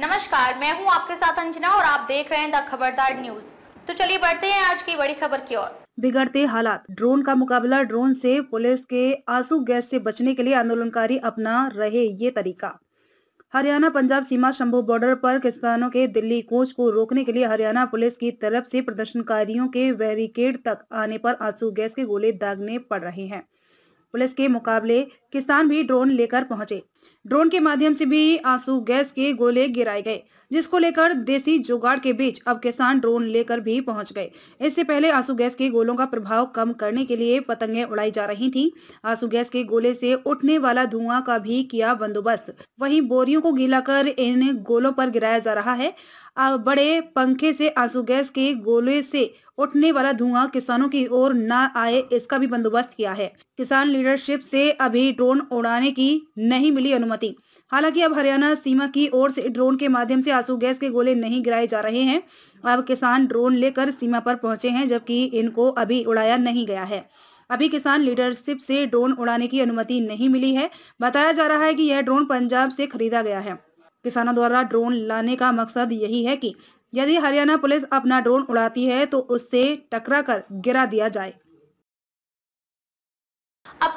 नमस्कार मैं हूं आपके साथ अंजना और आप देख रहे हैं द खबरदार न्यूज तो चलिए बढ़ते हैं आज की बड़ी खबर की ओर बिगड़ते हालात ड्रोन का मुकाबला ड्रोन से पुलिस के आंसू गैस से बचने के लिए आंदोलनकारी अपना रहे ये तरीका हरियाणा पंजाब सीमा शंभू बॉर्डर पर किसानों के दिल्ली कोच को रोकने के लिए हरियाणा पुलिस की तरफ से प्रदर्शनकारियों के बैरिकेड तक आने पर आंसू गैस के गोले दागने पड़ रहे हैं पुलिस के मुकाबले किसान भी ड्रोन लेकर पहुंचे ड्रोन के माध्यम से भी आंसू गैस के गोले गिराए गए जिसको लेकर देसी जुगाड़ के बीच अब किसान ड्रोन लेकर भी पहुंच गए इससे पहले आंसू गैस के गोलों का प्रभाव कम करने के लिए पतंगें उड़ाई जा रही थीं। आंसू गैस के गोले से उठने वाला धुआं का भी किया बंदोबस्त वहीं बोरियों को गीला कर इन गोलों पर गिराया जा रहा है बड़े पंखे से आंसू गैस के गोले से उठने वाला धुआं किसानों की ओर न आए इसका भी बंदोबस्त किया है किसान लीडरशिप से अभी ड्रोन उड़ाने की नहीं मिली अनुमति हालांकि अब हरियाणा सीमा की ओर से ड्रोन के माध्यम से आंसू गैस के गोले नहीं गिराए जा रहे हैं अब किसान ड्रोन लेकर सीमा पर पहुंचे हैं जबकि इनको अभी उड़ाया नहीं गया है अभी किसान लीडरशिप से ड्रोन उड़ाने की अनुमति नहीं मिली है बताया जा रहा है कि यह ड्रोन पंजाब से खरीदा गया है किसानों द्वारा ड्रोन लाने का मकसद यही है कि यदि हरियाणा पुलिस अपना ड्रोन उड़ाती है तो उससे टकरा कर गिरा दिया जाए अब